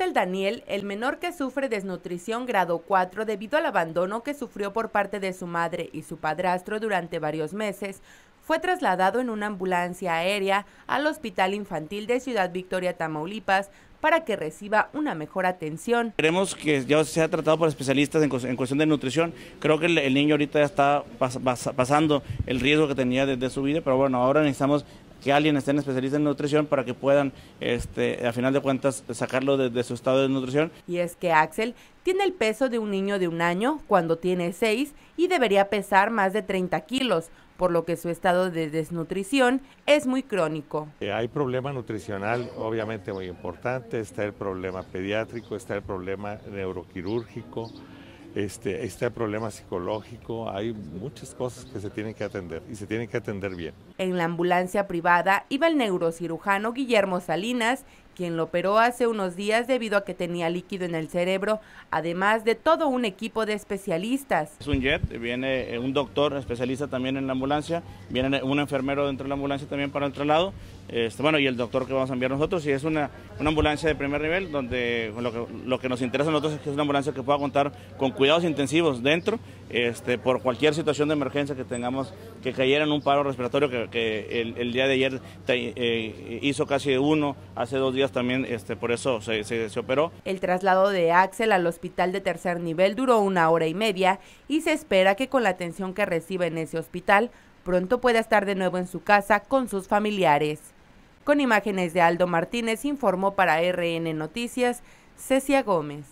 El Daniel, el menor que sufre desnutrición grado 4 debido al abandono que sufrió por parte de su madre y su padrastro durante varios meses, fue trasladado en una ambulancia aérea al Hospital Infantil de Ciudad Victoria, Tamaulipas, para que reciba una mejor atención. Queremos que ya sea tratado por especialistas en, cuestión de nutrición. Creo que el, niño ahorita ya está pasando el riesgo que tenía desde su vida, pero bueno, ahora necesitamos que alguien esté en especialista en nutrición para que puedan, este, a final de cuentas, sacarlo de, de su estado de nutrición. Y es que Axel tiene el peso de un niño de un año cuando tiene seis y debería pesar más de 30 kilos, por lo que su estado de desnutrición es muy crónico. Eh, hay problema nutricional, obviamente muy importante, está el problema pediátrico, está el problema neuroquirúrgico este, este, problema psicológico, hay muchas cosas que se tienen que atender y se tienen que atender bien. En la ambulancia privada iba el neurocirujano Guillermo Salinas, quien lo operó hace unos días debido a que tenía líquido en el cerebro, además de todo un equipo de especialistas. Es un jet, viene eh, un doctor especialista también en la ambulancia, viene un enfermero dentro de la ambulancia también para el traslado, este, bueno, y el doctor que vamos a enviar nosotros, y es una, ambulancia de primer nivel, donde lo que, lo que nos interesa a nosotros es que es una ambulancia que pueda contar con cuidados intensivos dentro este, por cualquier situación de emergencia que tengamos, que cayera en un paro respiratorio que, el, día de ayer eh, hizo casi uno, hace dos días también, este, por eso se, operó. El traslado de Axel al hospital de tercer nivel duró una hora y media y se espera que con la atención que recibe en ese hospital, pronto pueda estar de nuevo en su casa con sus familiares. Con imágenes de Aldo Martínez informó para RN Noticias Cecia Gómez.